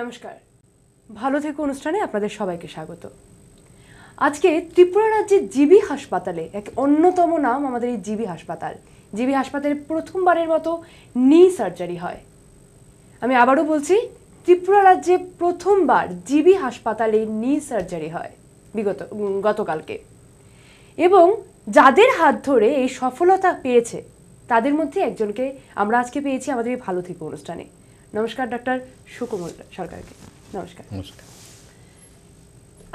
নমস্কার ভালো থেকে অনুষ্ঠানে আপনাদের সবাইকে স্বাগত আজকে ত্রিপুরা রাজ্যের জিবি হাসপাতালে এক অন্যতম নাম আমাদের এই জিবি হাসপাতাল জিবি হাসপাতালে প্রথমবারের মতো নি সার্জারি হয় আমি আবারও বলছি ত্রিপুরা রাজ্যে প্রথমবার জিবি হাসপাতালে নি সার্জারি হয় বিগত গতকালকে এবং যাদের হাত ধরে এই সফলতা পেয়েছে তাদের মধ্যে একজনকে আমরা আজকে পেয়েছি আমাদের এই ভালো থেকে অনুষ্ঠানে নমস্কার ডক্টর সুকুমল সরকারকে নমস্কার নমস্কার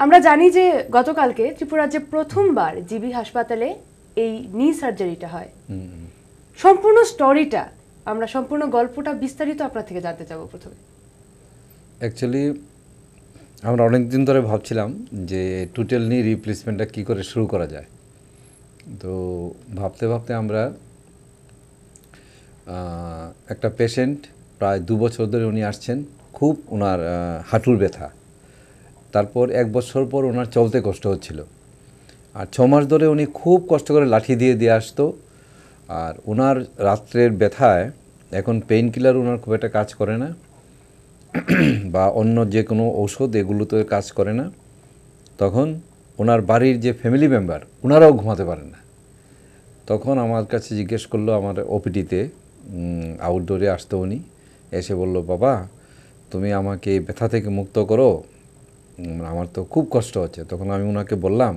আমরা জানি যে গতকালকে ত্রিপুরার যে প্রথমবার জিবি হাসপাতালে এই নি সার্জারিটা হয় সম্পূর্ণ স্টোরিটা আমরা সম্পূর্ণ গল্পটা বিস্তারিত আপনার থেকে জানতে চাবো প্রথমে অ্যাকচুয়ালি আমরা অনেক দিন ধরে ভাবছিলাম যে টোটাল নি রিপ্লেসমেন্টটা কী করে শুরু করা যায় তো ভাবতে ভাবতে আমরা একটা পেশেন্ট প্রায় দু বছর ধরে উনি আসছেন খুব ওনার হাঁটুর ব্যথা তারপর এক বছর পর ওনার চলতে কষ্ট হচ্ছিল আর ছ মাস ধরে উনি খুব কষ্ট করে লাঠি দিয়ে দিয়ে আসতো আর ওনার রাত্রের ব্যথায় এখন পেইন কিলার ওনার খুব একটা কাজ করে না বা অন্য যে কোনো ঔষধ এগুলো তো কাজ করে না তখন ওনার বাড়ির যে ফ্যামিলি মেম্বার ওনারাও ঘুমাতে পারেন না তখন আমার কাছে জিজ্ঞেস করলো আমার ওপিটিতে আউটডোরে আসতো উনি এসে বলল বাবা তুমি আমাকে এই ব্যথা থেকে মুক্ত করো আমার তো খুব কষ্ট হচ্ছে তখন আমি ওনাকে বললাম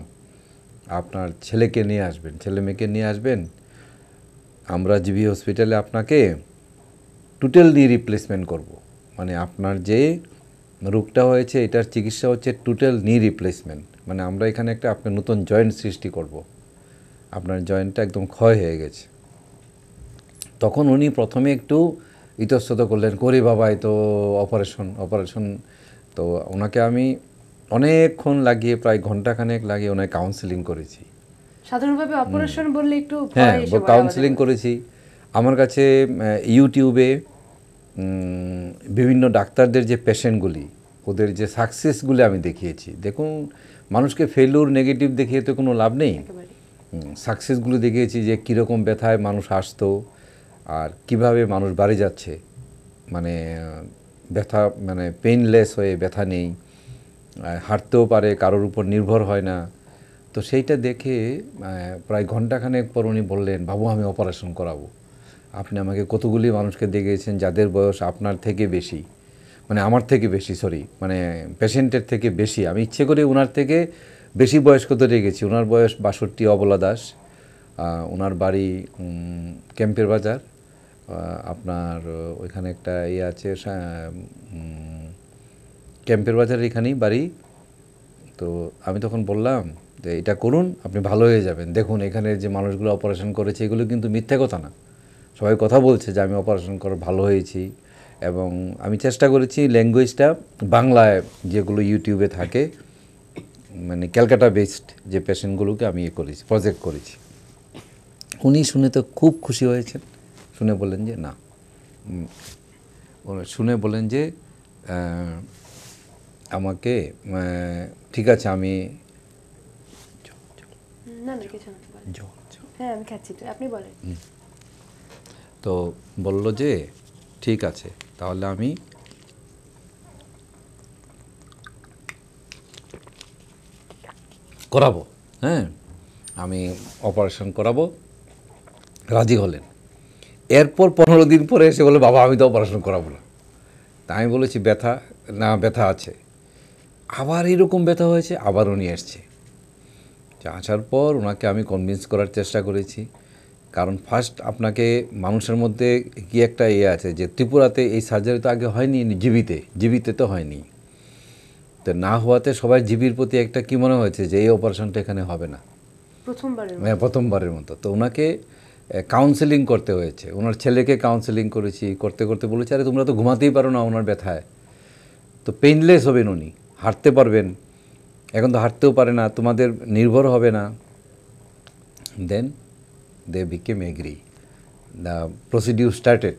আপনার ছেলেকে নিয়ে আসবেন ছেলে মেয়েকে নিয়ে আসবেন আমরা জিবি হসপিটালে আপনাকে টোটাল দিয়ে রিপ্লেসমেন্ট করব। মানে আপনার যে রোগটা হয়েছে এটার চিকিৎসা হচ্ছে টোটাল নি রিপ্লেসমেন্ট মানে আমরা এখানে একটা আপনার নতুন জয়েন্ট সৃষ্টি করব। আপনার জয়েন্টটা একদম ক্ষয় হয়ে গেছে তখন উনি প্রথমে একটু ইতস্তত করলেন করি বাবা তো অপারেশন অপারেশন তো ওনাকে আমি অনেকক্ষণ লাগিয়ে প্রায় ঘন্টাখানেক লাগিয়ে ওনাকে কাউন্সিলিং করেছি সাধারণভাবে অপারেশন বললে একটু হ্যাঁ কাউন্সিলিং করেছি আমার কাছে ইউটিউবে বিভিন্ন ডাক্তারদের যে পেশেন্টগুলি ওদের যে সাকসেসগুলি আমি দেখিয়েছি দেখুন মানুষকে ফেলুর নেগেটিভ দেখিয়ে তো কোনো লাভ নেই সাকসেসগুলো দেখিয়েছি যে কীরকম ব্যথায় মানুষ আসতো আর কিভাবে মানুষ বাড়ি যাচ্ছে মানে ব্যথা মানে পেইনলেস হয়ে ব্যথা নেই হাঁটতেও পারে কারোর উপর নির্ভর হয় না তো সেইটা দেখে প্রায় ঘন্টাখানেক পর উনি বললেন বাবু আমি অপারেশন করাবো আপনি আমাকে কতগুলি মানুষকে দেখিয়েছেন যাদের বয়স আপনার থেকে বেশি মানে আমার থেকে বেশি সরি মানে পেশেন্টের থেকে বেশি আমি ইচ্ছে করে ওনার থেকে বেশি বয়স্ক রেখেছি গেছি ওনার বয়স বাষট্টি অবলা দাস ওনার বাড়ি ক্যাম্পের বাজার আপনার ওইখানে একটা ইয়ে আছে ক্যাম্পের বাজার এখানেই বাড়ি তো আমি তখন বললাম যে এটা করুন আপনি ভালো হয়ে যাবেন দেখুন এখানে যে মানুষগুলো অপারেশন করেছে এগুলো কিন্তু মিথ্যা কথা না সবাই কথা বলছে যে আমি অপারেশন করে ভালো হয়েছি এবং আমি চেষ্টা করেছি ল্যাঙ্গুয়েজটা বাংলায় যেগুলো ইউটিউবে থাকে মানে ক্যালকাটা বেসড যে পেশেন্টগুলোকে আমি ইয়ে করেছি প্রজেক্ট করেছি উনি শুনে তো খুব খুশি হয়েছেন শুনে বললেন যে না শুনে বলেন যে আমাকে ঠিক আছে আমি হ্যাঁ, তো বলল যে ঠিক আছে তাহলে আমি করাবো হ্যাঁ আমি অপারেশন করাবো রাজি হলেন এরপর পনেরো দিন পরে এসে বলে বাবা আমি তো অপারেশন করাবো না তা আমি বলেছি ব্যথা না ব্যথা আছে আবার এরকম ব্যথা হয়েছে আবার উনি আসছে আসার পর ওনাকে আমি কনভিন্স করার চেষ্টা করেছি কারণ ফার্স্ট আপনাকে মানুষের মধ্যে কি একটা ইয়ে আছে যে ত্রিপুরাতে এই সার্জারি তো আগে হয়নি জীবিতে জীবিতে তো হয়নি তো না হওয়াতে সবাই জীবির প্রতি একটা কী মনে হয়েছে যে এই অপারেশনটা এখানে হবে না প্রথমবারের হ্যাঁ প্রথমবারের মতো তো ওনাকে কাউন্সেলিং করতে হয়েছে ওনার ছেলেকে কাউন্সেলিং করেছি করতে করতে বলেছি আরে তোমরা তো ঘুমাতেই পারো না ওনার ব্যথায় তো পেইনলেস হবেন উনি হাঁটতে পারবেন এখন তো হাঁটতেও পারে না তোমাদের নির্ভর হবে না then they became agree the procedure started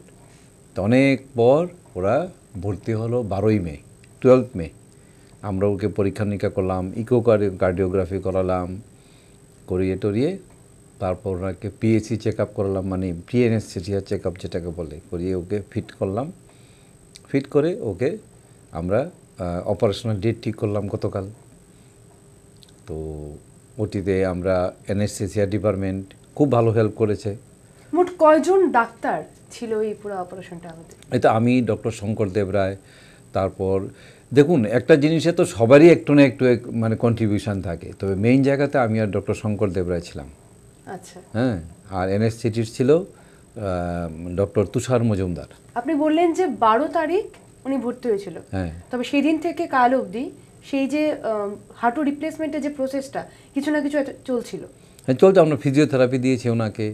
তো অনেক পর ওরা ভর্তি হলো বারোই মে টুয়েলভ মে আমরা ওকে পরীক্ষা নিরীক্ষা করলাম ইকো কার্ডিওগ্রাফি করালাম করিয়ে টরিয়ে তারপর ওনাকে পিএসি চেক আপ করালাম মানে সিটিয়া চেক আপ যেটাকে বলে করিয়ে ওকে ফিট করলাম ফিট করে ওকে আমরা অপারেশনাল ডেট ঠিক করলাম গতকাল তো ওটিতে আমরা এনেস্থেসিয়া ডিপার্টমেন্ট খুব ভালো হেল্প করেছে মোট কয়জন ডাক্তার ছিল এই পুরো অপারেশনটা আমাদের এটা আমি ডক্টর শঙ্কর দেব রায় তারপর দেখুন একটা জিনিসে তো সবারই একটু না একটু মানে কন্ট্রিবিউশন থাকে তবে মেইন জায়গাতে আমি আর ডক্টর শঙ্কর দেব রায় ছিলাম আচ্ছা। হ্যাঁ আর এনএসসিটির ছিল ডক্টর তুষার মজুমদার আপনি বললেন যে বারো তারিখ উনি ভর্তি হয়েছিল হ্যাঁ। তবে সেই দিন থেকে কাল অবধি সেই যে হাঁটু রিপ্লেসমেন্টের যে প্রসেসটা কিছু না কিছু চলছিল হ্যাঁ চলতো আমরা ফিজিওথেরাপি দিয়েছি ওনাকে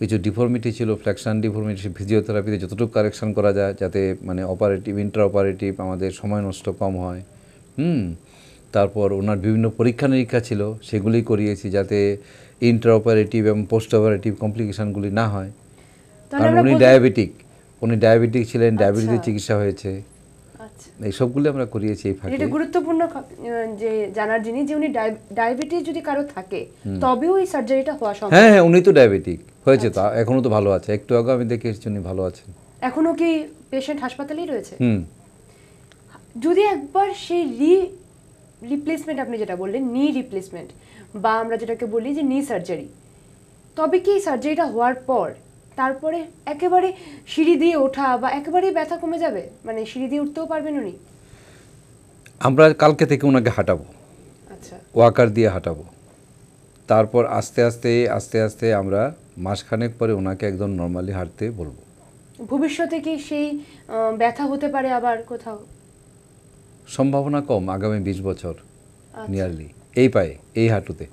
কিছু ডিফর্মিটি ছিল ফ্ল্যাকশান ডিফর্মিটি ফিজিওথেরাপিতে যতটুকু কারেকশান করা যায় যাতে মানে অপারেটিভ ইন্টার অপারেটিভ আমাদের সময় নষ্ট কম হয় হুম তারপর ওনার বিভিন্ন পরীক্ষা নিরীক্ষা ছিল সেগুলি করিয়েছি যাতে ইন্টার অপারেটিভ এবং পোস্ট অপারেটিভ কমপ্লিকেশানগুলি না হয় কারণ উনি ডায়াবেটিক উনি ডায়াবেটিক ছিলেন ডায়াবেটিসের আচ্ছা। চিকিৎসা হয়েছে আচ্ছা। এই সবগুলো আমরা করিয়েছি এই ফাঁকে এটা গুরুত্বপূর্ণ যে জানার জিনিস যে উনি ডায়াবেটিস যদি কারো থাকে তবেও ওই সার্জারিটা হওয়া সম্ভব হ্যাঁ হ্যাঁ উনি তো ডায়াবেটিক হয়েছে তা আচ্ছা। এখনো তো ভালো আছে একটু আগে আমি দেখে এসেছি উনি ভালো আছেন এখনো কি পেশেন্ট হাসপাতালেই রয়েছে হুম যদি একবার সেই রি রিপ্লেসমেন্ট আপনি যেটা বললেন নি রিপ্লেসমেন্ট বা আমরা যেটাকে বলি যে নি সার্জারি তবে কি সার্জারিটা হওয়ার পর তারপরে একেবারে সিঁড়ি দিয়ে ওঠা বা একেবারেই ব্যথা কমে যাবে মানে সিঁড়ি দিয়ে উঠতেও পারবেন উনি আমরা কালকে থেকে ওনাকে হাঁটাবো আচ্ছা ওয়াকার দিয়ে হাঁটাবো তারপর আস্তে আস্তে আস্তে আস্তে আমরা মাসখানেক পরে ওনাকে একদম নর্মালি হাঁটতে বলবো ভবিষ্যতে কি সেই ব্যথা হতে পারে আবার কোথাও সম্ভাবনা কম আগামী বিশ বছর নিয়ারলি আচ্ছা। এই পায়ে এই হাঁটুতে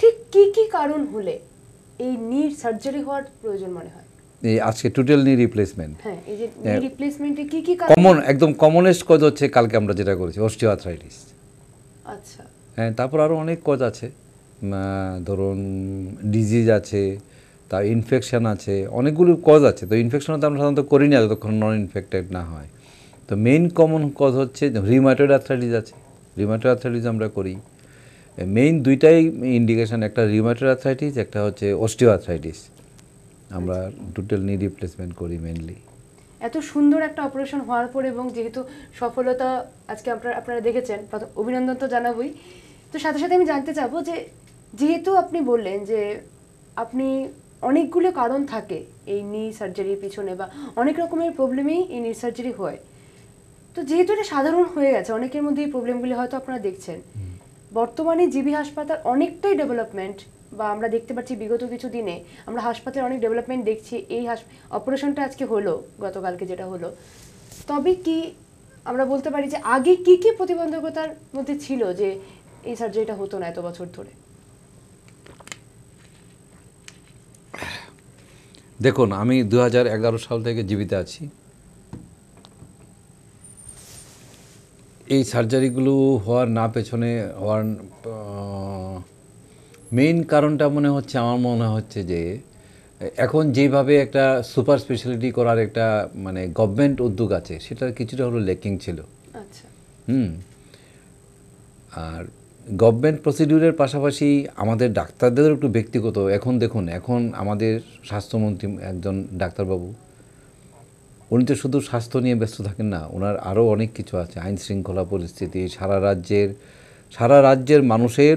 ঠিক কি কি কারণ হলে এই নির সার্জারি হওয়ার প্রয়োজন মনে হয় এই আজকে টোটাল নি রিপ্লেসমেন্ট হ্যাঁ এই যে রিপ্লেসমেন্টে হ্যাঁ। কি কি কমন একদম কমনেস্ট কজ হচ্ছে কালকে আমরা যেটা করেছি অস্টিওআর্থ্রাইটিস আচ্ছা হ্যাঁ তারপর আরও অনেক কজ আছে ধরুন ডিজিজ আছে তার ইনফেকশন আছে অনেকগুলো কজ আছে তো ইনফেকশন তো আমরা সাধারণত করি না যতক্ষণ নন ইনফেক্টেড না হয় তো মেইন কমন কজ হচ্ছে রিমাটোয়েড আর্থারাইটিস আছে রিমাটোয়েড আর্থারাইটিস আমরা করি মেইন দুইটাই ইন্ডিকেশন একটা রিমাটোয়েড আর্থারাইটিস একটা হচ্ছে অস্টিও আর্থারাইটিস আমরা টোটাল নি রিপ্লেসমেন্ট করি মেইনলি এত সুন্দর একটা অপারেশন হওয়ার পরে এবং যেহেতু সফলতা আজকে আপনারা আপনারা দেখেছেন অভিনন্দন তো জানাবই তো সাথে সাথে আমি জানতে চাবো যে যেহেতু আপনি বললেন যে আপনি অনেকগুলো কারণ থাকে এই নি সার্জারির পিছনে বা অনেক রকমের প্রবলেমেই এই নি সার্জারি হয় তো যেহেতু এটা সাধারণ হয়ে গেছে অনেকের মধ্যে এই প্রবলেমগুলি হয়তো আপনারা দেখছেন বর্তমানে জিবি হাসপাতাল অনেকটাই ডেভেলপমেন্ট বা আমরা দেখতে পাচ্ছি বিগত কিছু দিনে আমরা হাসপাতালে অনেক ডেভেলপমেন্ট দেখছি এই অপারেশনটা আজকে হলো গতকালকে যেটা হলো তবে কি আমরা বলতে পারি যে আগে কি কি প্রতিবন্ধকতার মধ্যে ছিল যে এই সার্জারিটা হতো না এত বছর ধরে দেখুন আমি দু সাল থেকে জীবিত আছি এই সার্জারিগুলো হওয়ার না পেছনে হওয়ার মেইন কারণটা মনে হচ্ছে আমার মনে হচ্ছে যে এখন যেভাবে একটা সুপার স্পেশালিটি করার একটা মানে গভর্নমেন্ট উদ্যোগ আছে সেটার কিছুটা হলো লেকিং ছিল আচ্ছা। হুম আর গভর্নমেন্ট প্রসিডিউরের পাশাপাশি আমাদের ডাক্তারদেরও একটু ব্যক্তিগত এখন দেখুন এখন আমাদের স্বাস্থ্যমন্ত্রী একজন ডাক্তারবাবু উনি তো শুধু স্বাস্থ্য নিয়ে ব্যস্ত থাকেন না ওনার আরও অনেক কিছু আছে আইন শৃঙ্খলা পরিস্থিতি সারা রাজ্যের সারা রাজ্যের মানুষের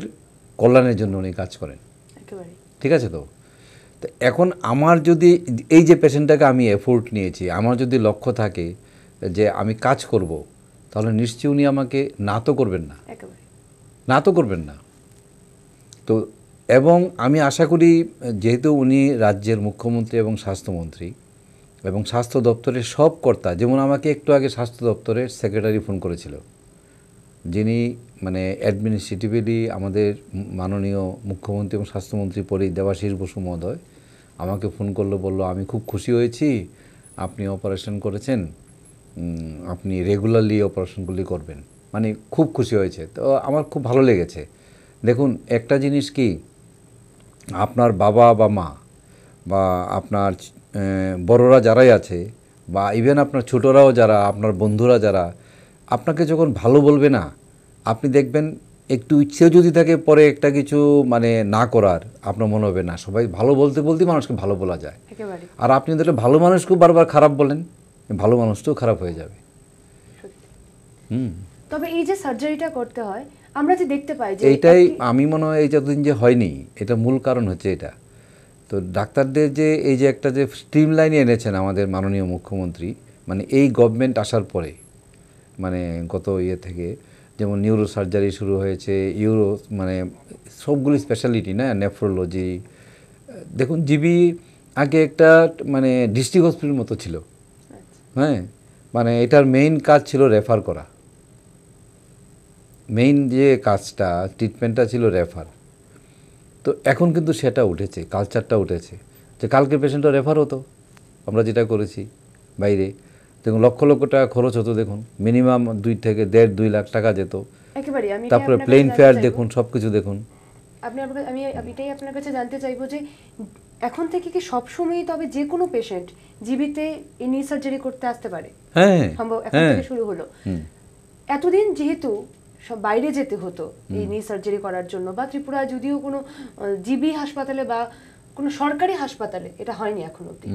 কল্যাণের জন্য উনি কাজ করেন ঠিক আছে তো তো এখন আমার যদি এই যে পেশেন্টটাকে আমি এফোর্ট নিয়েছি আমার যদি লক্ষ্য থাকে যে আমি কাজ করব তাহলে নিশ্চয়ই উনি আমাকে না তো করবেন না না তো করবেন না তো এবং আমি আশা করি যেহেতু উনি রাজ্যের মুখ্যমন্ত্রী এবং স্বাস্থ্যমন্ত্রী এবং স্বাস্থ্য দপ্তরের সব কর্তা যেমন আমাকে একটু আগে স্বাস্থ্য দপ্তরের সেক্রেটারি ফোন করেছিল যিনি মানে অ্যাডমিনিস্ট্রেটিভলি আমাদের মাননীয় মুখ্যমন্ত্রী এবং স্বাস্থ্যমন্ত্রী পরে দেবাশিস বসু মহোদয় আমাকে ফোন করলো বলল আমি খুব খুশি হয়েছি আপনি অপারেশন করেছেন আপনি রেগুলারলি অপারেশনগুলি করবেন মানে খুব খুশি হয়েছে তো আমার খুব ভালো লেগেছে দেখুন একটা জিনিস কি আপনার বাবা বা মা বা আপনার বড়রা যারাই আছে বা ইভেন আপনার ছোটরাও যারা আপনার বন্ধুরা যারা আপনাকে যখন ভালো বলবে না আপনি দেখবেন একটু ইচ্ছেও যদি থাকে পরে একটা কিছু মানে না করার আপনার মনে হবে না সবাই ভালো বলতে বলতেই মানুষকে ভালো বলা যায় আর আপনি ধরলে ভালো মানুষকেও বারবার খারাপ বলেন ভালো মানুষটাও খারাপ হয়ে যাবে হুম তবে এই যে সার্জারিটা করতে হয় আমরা যে দেখতে পাই যে এটাই আমি মনে হয় এই যতদিন যে হয়নি এটা মূল কারণ হচ্ছে এটা তো ডাক্তারদের যে এই যে একটা যে স্ট্রিম লাইন এনেছেন আমাদের মাননীয় মুখ্যমন্ত্রী মানে এই গভর্নমেন্ট আসার পরে মানে গত ইয়ে থেকে যেমন নিউরো সার্জারি শুরু হয়েছে ইউরো মানে সবগুলি স্পেশালিটি না নেফ্রোলজি দেখুন জিবি আগে একটা মানে ডিস্ট্রিক্ট হসপিটাল মতো ছিল আচ্ছা। হ্যাঁ মানে এটার মেইন কাজ ছিল রেফার করা মেইন যে কাজটা ট্রিটমেন্টটা ছিল রেফার তো এখন কিন্তু সেটা উঠেছে কালচারটা উঠেছে যে কালকে পেশেন্টটা রেফার হতো আমরা যেটা করেছি বাইরে দেখুন লক্ষ লক্ষ টাকা খরচ হতো দেখুন মিনিমাম দুই থেকে দেড় দুই লাখ টাকা যেত তারপরে প্লেন ফেয়ার দেখুন সব কিছু দেখুন আপনি আমি এটাই আপনার কাছে জানতে চাইবো যে এখন থেকে কি সব সময় তবে যে কোনো পেশেন্ট জিবিতে ইনি সার্জারি করতে আসতে পারে হ্যাঁ সম্ভব এখন থেকে হ্যাঁ। শুরু হলো এতদিন যেহেতু সব বাইরে যেতে হতো এই নি সার্জারি করার জন্য বা ত্রিপুরা যদিও কোনো জিবি হাসপাতালে বা কোনো সরকারি হাসপাতালে এটা হয়নি এখন অব্দি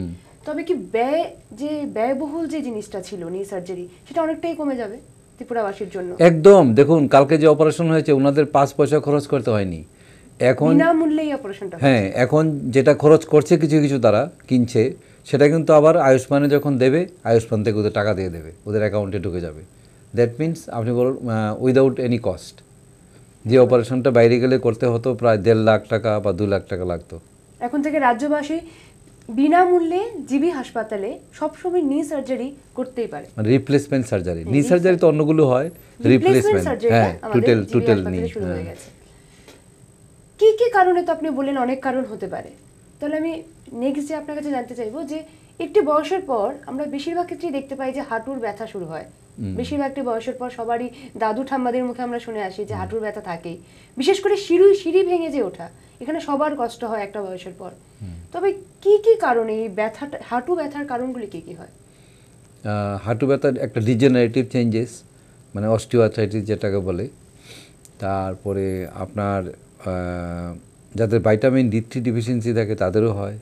তবে কি ব্যয় যে ব্যয়বহুল যে জিনিসটা ছিল নি সার্জারি সেটা অনেকটাই কমে যাবে ত্রিপুরাবাসীর জন্য একদম দেখুন কালকে যে অপারেশন হয়েছে ওনাদের পাঁচ পয়সা খরচ করতে হয়নি এখন বিনামূল্যেই অপারেশনটা হ্যাঁ এখন যেটা খরচ করছে কিছু কিছু তারা কিনছে সেটা কিন্তু আবার আয়ুষ্মানে যখন দেবে আয়ুষ্মান থেকে ওদের টাকা দিয়ে দেবে ওদের অ্যাকাউন্টে ঢুকে যাবে দ্যাট মিনস আপনি বলুন উইদাউট এনি কস্ট যে অপারেশনটা বাইরে গেলে করতে হতো প্রায় দেড় লাখ টাকা বা দু লাখ টাকা লাগতো এখন থেকে রাজ্যবাসী বিনামূল্যে জিবি হাসপাতালে সবসময় নি সার্জারি করতেই পারে মানে রিপ্লেসমেন্ট সার্জারি নি সার্জারি তো অন্যগুলো হয় রিপ্লেসমেন্ট হ্যাঁ টোটাল টোটাল নি কি কি কারণে তো আপনি বললেন অনেক কারণ হতে পারে তাহলে আমি নেক্সট যে আপনার কাছে জানতে চাইবো যে একটি বয়সের পর আমরা বেশিরভাগ ক্ষেত্রেই দেখতে পাই যে হাঁটুর ব্যথা শুরু হয় বেশিরভাগটি বয়সের পর সবারই দাদু ঠাম্মাদের মুখে আমরা শুনে আসি যে হাঁটুর ব্যথা থাকে বিশেষ করে সিঁড়ি সিঁড়ি ভেঙে যে ওঠা এখানে সবার কষ্ট হয় একটা বয়সের পর তবে কি কি কারণে এই ব্যথাটা হাঁটু ব্যথার কারণগুলি কি কি হয় হাঁটু ব্যথার একটা ডিজেনারেটিভ চেঞ্জেস মানে অস্টিওথাইটিস যেটাকে বলে তারপরে আপনার যাদের ভাইটামিন ডি থ্রি ডিফিসিয়েন্সি থাকে তাদেরও হয়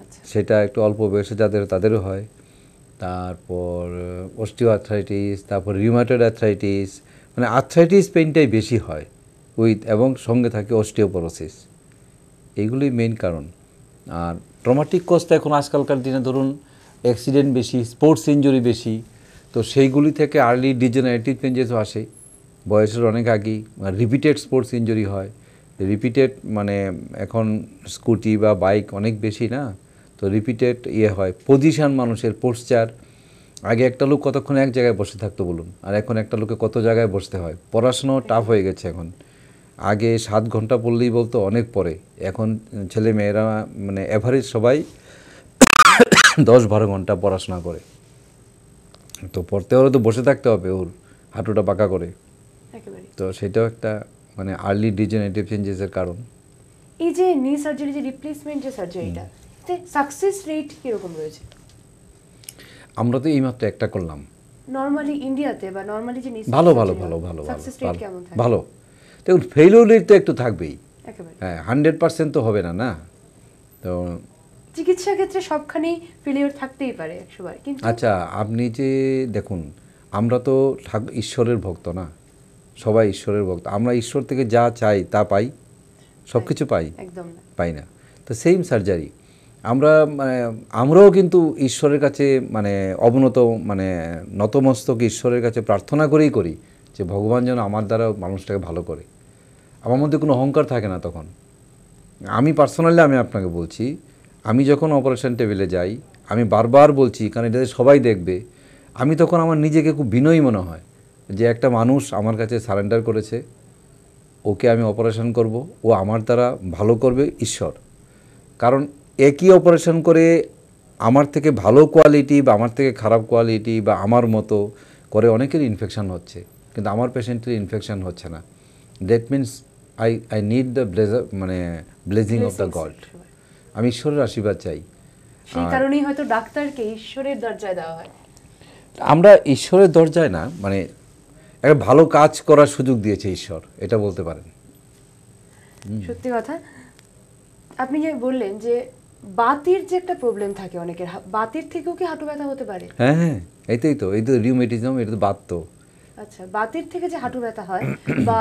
আচ্ছা। সেটা একটু অল্প বয়সে যাদের তাদেরও হয় তারপর অস্টিও আর্থ্রাইটিস তারপর রিউমাটেড আর্থ্রাইটিস মানে আর্থ্রাইটিস পেইনটাই বেশি হয় উইথ এবং সঙ্গে থাকে অস্টিওপরোসিস এইগুলোই মেন কারণ আর ট্রমাটিক তো এখন আজকালকার দিনে ধরুন অ্যাক্সিডেন্ট বেশি স্পোর্টস ইঞ্জুরি বেশি তো সেইগুলি থেকে আর্লি ডিজেনারেটিভ চেঞ্জেসও আসে বয়সের অনেক আগেই রিপিটেড স্পোর্টস ইঞ্জুরি হয় রিপিটেড মানে এখন স্কুটি বা বাইক অনেক বেশি না তো রিপিটেড ইয়ে হয় পজিশান মানুষের পোস্টার আগে একটা লোক কতক্ষণ এক জায়গায় বসে থাকতো বলুন আর এখন একটা লোকে কত জায়গায় বসতে হয় পড়াশোনাও টাফ হয়ে গেছে এখন আগে সাত ঘন্টা পড়লেই বলতো অনেক পরে এখন ছেলে মেয়েরা মানে অ্যাভারেজ সবাই দশ বারো ঘন্টা পড়াশোনা করে তো পড়তে হলে তো বসে থাকতে হবে ওর হাঁটুটা পাকা করে তো সেটাও একটা মানে আর্লি ডিজেনেটিভ চেঞ্জেসের কারণ এই যে নি সার্জারি যে রিপ্লেসমেন্ট যে সার্জারিটা আসতে সাকসেস রেট কীরকম রয়েছে আমরা তো এইমাত্র একটা করলাম নর্মালি ইন্ডিয়াতে বা নর্মালি যে ভালো ভালো ভালো ভালো সাকসেস রেট কেমন থাকে ভালো দেখুন ফেলিওর রেট তো একটু থাকবেই হ্যাঁ হান্ড্রেড পার্সেন্ট তো হবে না না তো চিকিৎসা ক্ষেত্রে সবখানেই ফেলিওর থাকতেই পারে একশোবার কিন্তু আচ্ছা আপনি যে দেখুন আমরা তো ঈশ্বরের ভক্ত না সবাই ঈশ্বরের ভক্ত আমরা ঈশ্বর থেকে যা চাই তা পাই সব কিছু হ্যাঁ, পাই একদম পাই না তো সেম সার্জারি আমরা মানে, আমরাও কিন্তু ঈশ্বরের কাছে মানে অবনত মানে নতমস্তক ঈশ্বরের কাছে প্রার্থনা করেই করি যে ভগবান যেন আমার দ্বারা মানুষটাকে ভালো করে আমার মধ্যে কোনো অহংকার থাকে না তখন আমি পার্সোনালি আমি আপনাকে বলছি আমি যখন অপারেশন টেবিলে যাই আমি বারবার বলছি কারণ এটাতে সবাই দেখবে আমি তখন আমার নিজেকে খুব বিনয়ী মনে হয় যে একটা মানুষ আমার কাছে সারেন্ডার করেছে ওকে আমি অপারেশন করব ও আমার দ্বারা ভালো করবে ঈশ্বর কারণ একই অপারেশন করে আমার থেকে ভালো কোয়ালিটি বা আমার থেকে খারাপ কোয়ালিটি বা আমার মতো করে অনেকের ইনফেকশান হচ্ছে কিন্তু আমার পেশেন্টের ইনফেকশান হচ্ছে না that means I I need the blessings মানে ব্লেজিং অফ দ্য গড আমি ঈশ্বরের আশীর্বাদ চাই কারণেই হয়তো ডাক্তারকে ঈশ্বরের দরজায় দেওয়া হয় আমরা ঈশ্বরের দরজায় না মানে একটা ভালো কাজ করার সুযোগ দিয়েছে ঈশ্বর এটা বলতে পারেন সত্যি কথা আপনি যে বললেন যে বাতির যে একটা প্রবলেম থাকে অনেকের বাতির থেকেও কি হাঁটু ব্যথা হতে পারে হ্যাঁ হ্যাঁ এটাই তো এই তো রিউমেটিজম এটা তো বাত তো আচ্ছা বাতির থেকে যে হাঁটু ব্যথা হয় বা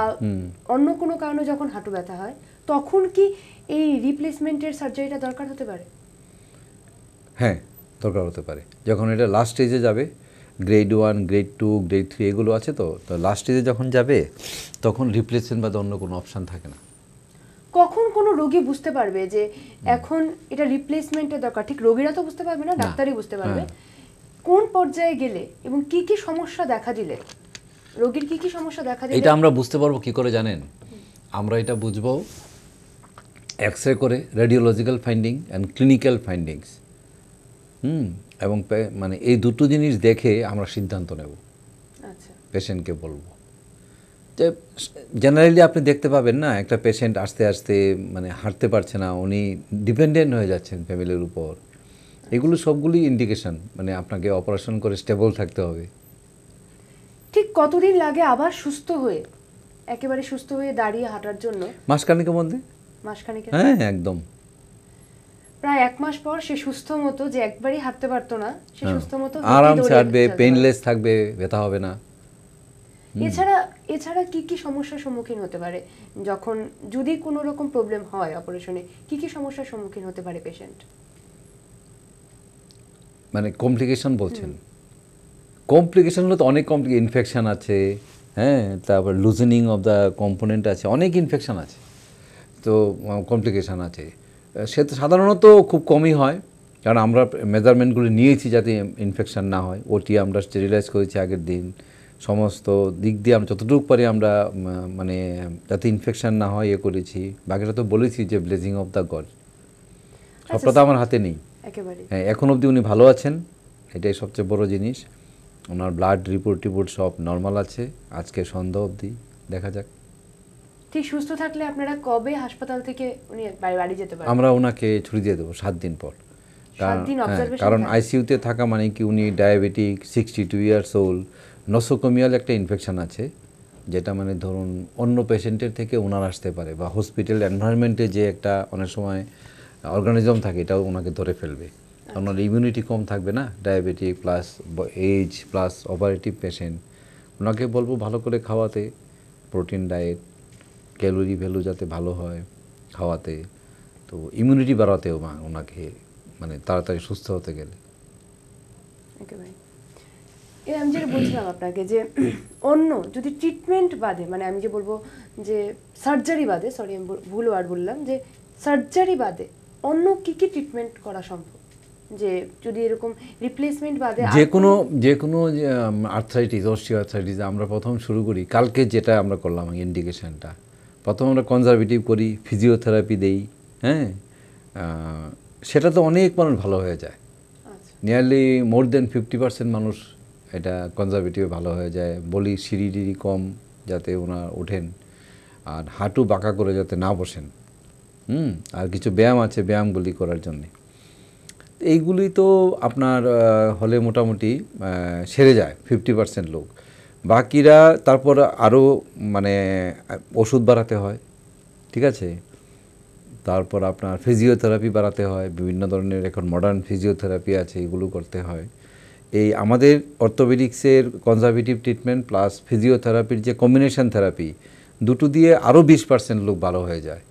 অন্য কোনো কারণে যখন হাঁটু ব্যথা হয় তখন কি এই রিপ্লেসমেন্টের সার্জারিটা দরকার হতে পারে হ্যাঁ দরকার হতে পারে যখন এটা লাস্ট স্টেজে যাবে grade one grade two grade three এগুলো আছে তো তো লাস্ট স্টেজে যখন যাবে তখন রিপ্লেসমেন্ট বাদে অন্য কোনো অপশান থাকে না কখন কোন রোগী বুঝতে পারবে যে এখন এটা রিপ্লেসমেন্টের দরকার ঠিক রোগীরা তো বুঝতে পারবে না ডাক্তারই বুঝতে হ্যাঁ। পারবে কোন পর্যায়ে গেলে এবং কি কি সমস্যা দেখা দিলে রোগীর কি কি সমস্যা দেখা দিলে এটা আমরা বুঝতে পারবো কি করে জানেন আমরা এটা বুঝবো এক্স করে radiological finding and clinical findings hmm এবং মানে এই দুটো জিনিস দেখে আমরা সিদ্ধান্ত নেব আচ্ছা পেশেন্টকে বলবো জেনারেলি আপনি দেখতে পাবেন না একটা পেশেন্ট আস্তে আস্তে মানে হাঁটতে পারছে না উনি ডিপেন্ডেন্ট হয়ে যাচ্ছেন ফ্যামিলির উপর এগুলো সবগুলি ইন্ডিকেশন মানে আপনাকে অপারেশন করে স্টেবল থাকতে হবে ঠিক কতদিন লাগে আবার সুস্থ হয়ে একেবারে সুস্থ হয়ে দাঁড়িয়ে হাঁটার জন্য মাসখানিকের মধ্যে মাসখানিকের হ্যাঁ একদম প্রায় এক মাস পর সে সুস্থ মতো যে একবারই হাঁটতে পারতো না সে হ্যাঁ। সুস্থ মতো আরামসে হাঁটবে পেইনলেস থাকবে ব্যথা হবে না এছাড়া এছাড়া কি কি সমস্যার সম্মুখীন হতে পারে যখন যদি কোনো রকম প্রবলেম হয় অপারেশনে কি কি সমস্যার সম্মুখীন হতে পারে পেশেন্ট মানে কমপ্লিকেশন বলছেন কমপ্লিকেশন হলো তো অনেক কমপ্লি ইনফেকশান আছে হ্যাঁ তারপর লুজনিং অফ দ্য কম্পোনেন্ট আছে অনেক ইনফেকশান আছে তো কমপ্লিকেশান আছে সে তো সাধারণত খুব কমই হয় কারণ আমরা মেজারমেন্টগুলো নিয়েছি যাতে ইনফেকশান না হয় ওটি আমরা স্টেরিলাইজ করেছি আগের দিন সমস্ত দিক দিয়ে আমরা যতটুকু পারি আমরা মানে যাতে ইনফেকশন না হয় ইয়ে করেছি বাকিটা তো বলেছি যে ব্লেজিং অফ দ্য গড সবটা তো আমার হাতে নেই হ্যাঁ এখন অবধি উনি ভালো আছেন এটাই সবচেয়ে বড় জিনিস ওনার ব্লাড রিপোর্ট টিপোর্ট সব নর্মাল আছে আজকে সন্ধ্যা অবধি দেখা যাক ঠিক সুস্থ থাকলে আপনারা কবে হাসপাতাল থেকে উনি বাড়ি যেতে পারবেন আমরা ওনাকে ছুটি দিয়ে দেবো সাত দিন পর কারণ আইসিউতে হ্যাঁ, থাকা মানে কি উনি diabetic sixty two years old nosocomial একটা ইনফেকশান আছে যেটা মানে ধরুন অন্য পেশেন্টের থেকে ওনার আসতে পারে বা হসপিটাল এনভায়রনমেন্টে যে একটা অনেক সময় অর্গানিজম থাকে এটাও ওনাকে ধরে ফেলবে ওনার আচ্ছা। ইমিউনিটি কম থাকবে না diabetic plus age plus operative patient ওনাকে বলবো ভালো করে খাওয়াতে প্রোটিন ডায়েট ক্যালোরি ভ্যালু যাতে ভালো হয় খাওয়াতে তো ইমিউনিটি বাড়াতেও ওনাকে মানে তাড়াতাড়ি সুস্থ হতে গেলে একেবারে আমি যেটা বলছিলাম আপনাকে যে অন্য যদি ট্রিটমেন্ট বাদে মানে আমি যে বলবো যে সার্জারি বাদে সরি আমি ভুল ওয়ার্ড বললাম যে সার্জারি বাদে অন্য কি কি ট্রিটমেন্ট করা সম্ভব যে যদি এরকম রিপ্লেসমেন্ট বাদে যে কোনো যে কোনো আর্থ্রাইটিস অস্টিও আর্থ্রাইটিস আমরা প্রথম শুরু করি কালকে যেটা আমরা করলাম ইন্ডিকেশনটা প্রথম আমরা কনজারভেটিভ করি ফিজিওথেরাপি দেই হ্যাঁ সেটা তো অনেক মানুষ ভালো হয়ে যায় nearly more than fifty percent মানুষ এটা কনজারভেটিভ ভালো হয়ে যায় বলি সিঁড়ি কম যাতে ওনার ওঠেন আর হাঁটু বাঁকা করে যাতে না বসেন হুম আর কিছু ব্যায়াম আছে ব্যায়ামগুলি করার জন্যে এইগুলি তো আপনার হলে মোটামুটি সেরে যায় ফিফটি পার্সেন্ট লোক বাকিরা তারপর আরও মানে ওষুধ বাড়াতে হয় ঠিক আছে তারপর আপনার ফিজিওথেরাপি বাড়াতে হয় বিভিন্ন ধরনের এখন মডার্ন ফিজিওথেরাপি আছে এগুলো করতে হয় এই আমাদের অর্থোপেডিক্সের কনজারভেটিভ ট্রিটমেন্ট প্লাস ফিজিওথেরাপির যে কম্বিনেশন থেরাপি দুটো দিয়ে আরও বিশ পার্সেন্ট লোক ভালো হয়ে যায়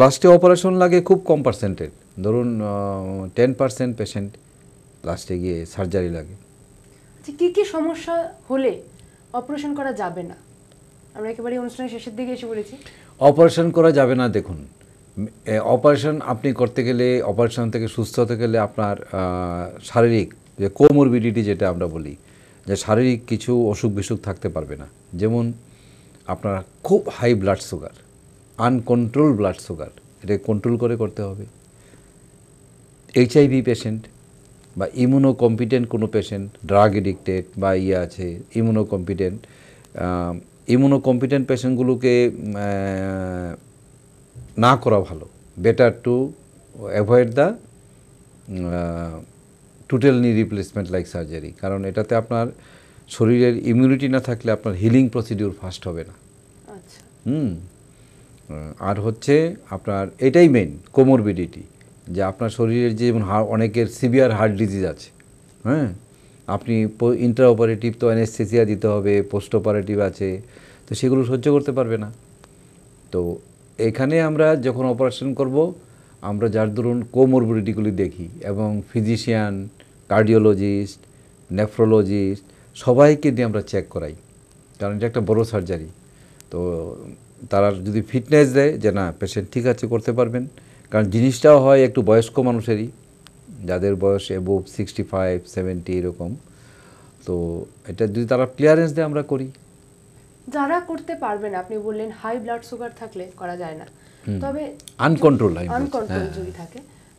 লাস্টে অপারেশন লাগে খুব কম পার্সেন্টের ধরুন টেন পার্সেন্ট পেশেন্ট লাস্টে গিয়ে সার্জারি লাগে আচ্ছা, কি কি সমস্যা হলে অপারেশন করা যাবে না আমরা একেবারে অনুষ্ঠানের শেষের দিকে এসে বলেছি অপারেশন করা যাবে না দেখুন অপারেশন আপনি করতে গেলে অপারেশন থেকে সুস্থ হতে গেলে আপনার শারীরিক যে কোমরবিডিটি যেটা আমরা বলি যে শারীরিক কিছু অসুখ বিসুখ থাকতে পারবে না যেমন আপনার খুব high blood sugar uncontrol blood sugar এটা কন্ট্রোল করে করতে হবে এইচআইভি পেশেন্ট বা ইমিউনো কম্পিটেন্ট কোনো পেশেন্ট ড্রাগ এডিক্টেড বা ইয়ে আছে ইমিউনো কম্পিটেন্ট ইমিউনো কম্পিটেন্ট পেশেন্টগুলোকে না করা ভালো better to avoid the total knee replacement like surgery কারণ এটাতে আপনার শরীরের ইমিউনিটি না থাকলে আপনার হিলিং প্রসিডিউর ফাস্ট হবে না আচ্ছা। হুম আর হচ্ছে আপনার এটাই মেন কোমরবিডিটি যে আপনার শরীরের যে অনেকের সিভিয়ার হার্ট ডিজিজ আছে হ্যাঁ আপনি ইন্টার অপারেটিভ তো অ্যানেস্থেসিয়া দিতে হবে পোস্ট অপারেটিভ আছে তো সেগুলো সহ্য করতে পারবে না তো এখানে আমরা যখন অপারেশন করব আমরা যার ধরুন কোমরবিডিটিগুলি দেখি এবং ফিজিশিয়ান কার্ডিওলজিস্ট নেফ্রোলজিস্ট সবাইকে নিয়ে আমরা চেক করাই কারণ এটা একটা বড় সার্জারি তো তারা যদি ফিটনেস দেয় যে না পেশেন্ট ঠিক আছে করতে পারবেন কারণ জিনিসটাও হয় একটু বয়স্ক মানুষেরই যাদের বয়স এবোভ সিক্সটি ফাইভ সেভেন্টি এরকম তো এটা যদি তারা ক্লিয়ারেন্স দেয় আমরা করি যারা করতে পারবেন আপনি বললেন হাই ব্লাড সুগার থাকলে করা যায় না তবে আনকন্ট্রোল হ্যাঁ। আনকন্ট্রোল যদি থাকে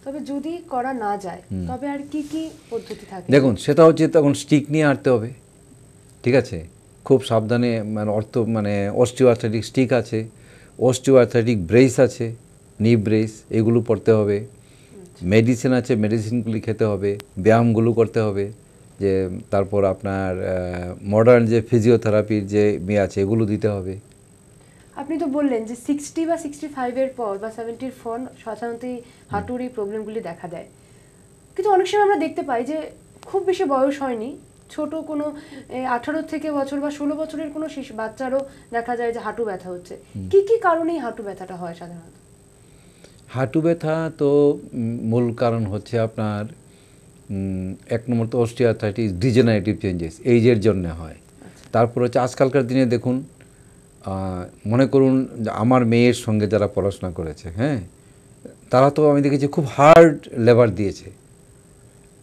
তবে যদি করা না যায় তবে আর কি কি পদ্ধতি থাকে দেখুন সেটা হচ্ছে তখন স্টিক নিয়ে আঁটতে হবে ঠিক আছে খুব সাবধানে মানে অর্থ মানে অস্টিওআর্থাইটিক স্টিক আছে অস্টিওআর্থাইটিক ব্রেস আছে নি ব্রেস এগুলো পড়তে হবে মেডিসিন আচ্ছা। আছে মেডিসিনগুলি খেতে হবে ব্যায়ামগুলো করতে হবে যে তারপর আপনার মডার্ন যে ফিজিওথেরাপির যে মেয়ে আছে এগুলো দিতে হবে আপনি তো বললেন যে সিক্সটি বা সিক্সটি ফাইভের পর বা সেভেন্টির ফোন সাধারণত হাঁটুর এই প্রবলেমগুলি দেখা দেয় কিন্তু অনেক সময় আমরা দেখতে পাই যে খুব বেশি বয়স হয়নি ছোট কোনো আঠারো থেকে বছর বা ষোলো বছরের কোনো শিশু বাচ্চারও দেখা যায় যে হাঁটু ব্যথা হচ্ছে কি কি কারণে হাঁটু ব্যথাটা হয় সাধারণত হাঁটু ব্যথা তো মূল কারণ হচ্ছে আপনার এক নম্বর তো অস্ট্রিয়াথাইটিস ডিজেনারেটিভ চেঞ্জেস এইজের জন্য হয় আচ্ছা। তারপর হচ্ছে আজকালকার দিনে দেখুন মনে করুন আমার মেয়ের সঙ্গে যারা পড়াশোনা করেছে হ্যাঁ তারা তো আমি দেখেছি খুব হার্ড লেবার দিয়েছে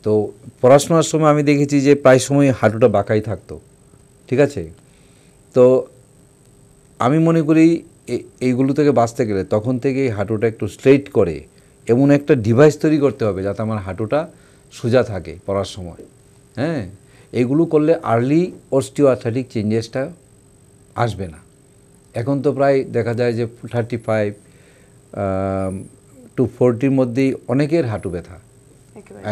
তো পড়াশোনার সময় আমি দেখেছি যে প্রায় সময় হাঁটুটা বাঁকাই থাকতো ঠিক আছে তো আমি মনে করি এইগুলো থেকে বাঁচতে গেলে তখন থেকে এই হাঁটুটা একটু স্ট্রেট করে এমন একটা ডিভাইস তৈরি করতে হবে যাতে আমার হাঁটুটা সোজা থাকে পড়ার সময় হ্যাঁ এইগুলো করলে আর্লি অস্টিওআর্থাটিক চেঞ্জেসটা আসবে না এখন তো প্রায় দেখা যায় যে থার্টি ফাইভ টু ফোরটির মধ্যেই অনেকের হাঁটু ব্যথা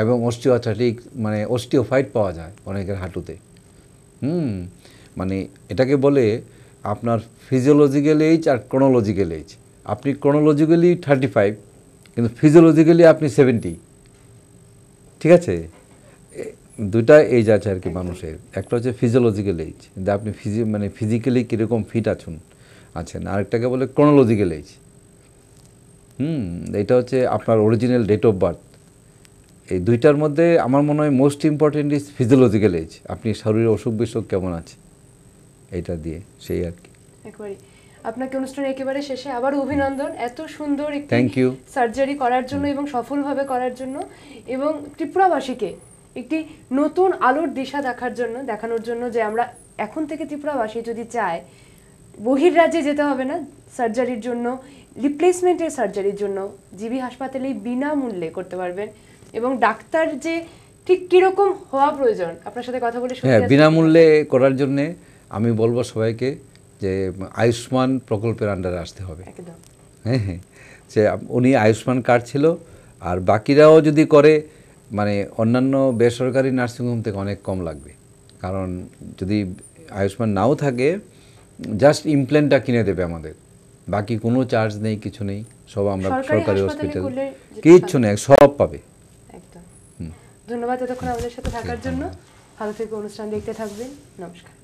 এবং অস্টিওথ্যাটিক মানে অস্টিওফাইট পাওয়া যায় অনেকের হাঁটুতে হুম মানে এটাকে বলে আপনার ফিজিওলজিক্যাল এইজ আর ক্রোনোলজিক্যাল এইজ আপনি ক্রোনোলজিক্যালি থার্টি ফাইভ কিন্তু ফিজিওলজিক্যালি আপনি সেভেন্টি ঠিক আছে দুটা এজ আছে আর কি মানুষের একটা হচ্ছে ফিজিওলজিক্যাল এইজ যে আপনি ফিজি মানে ফিজিক্যালি কীরকম ফিট আছেন আছেন আচ্ছা, আরেকটাকে বলে ক্রোনোলজিক্যাল এজ হুম এটা হচ্ছে আপনার অরিজিনাল ডেট অফ বার্থ এই দুইটার মধ্যে আমার মনে হয় most important is physiological age আপনি শরীরে অসুখ বিসুখ কেমন আছে এটা দিয়ে সেই আর কি আপনাকে অনুষ্ঠানের একেবারে শেষে আবার অভিনন্দন এত সুন্দর থ্যাংক ইউ সার্জারি করার জন্য এবং সফলভাবে করার জন্য এবং ত্রিপুরাবাসীকে একটি নতুন আলোর দিশা দেখার জন্য দেখানোর জন্য যে আমরা এখন থেকে ত্রিপুরাবাসী যদি চায় বহির রাজ্যে যেতে হবে না সার্জারির জন্য রিপ্লেসমেন্টের সার্জারির জন্য জিবি হাসপাতালেই বিনামূল্যে করতে পারবেন এবং ডাক্তার যে ঠিক কীরকম হওয়া প্রয়োজন আপনার সাথে কথা বলে হ্যাঁ বিনামূল্যে করার জন্য আমি বলবো সবাইকে যে আয়ুষ্মান প্রকল্পের আন্ডারে আসতে হবে হ্যাঁ হ্যাঁ সে উনি আয়ুষ্মান কার্ড ছিল আর বাকিরাও যদি করে মানে অন্যান্য বেসরকারি নার্সিংহোম থেকে অনেক কম লাগবে কারণ যদি আয়ুষ্মান নাও থাকে জাস্ট ইমপ্ল্যান্টটা কিনে দেবে আমাদের বাকি কোনো চার্জ নেই কিছু নেই সব আমরা সরকারি হসপিটাল কিচ্ছু নেই সব পাবে ধন্যবাদ এতক্ষণ আমাদের সাথে থাকার জন্য ভালো থেকে অনুষ্ঠান দেখতে থাকবেন নমস্কার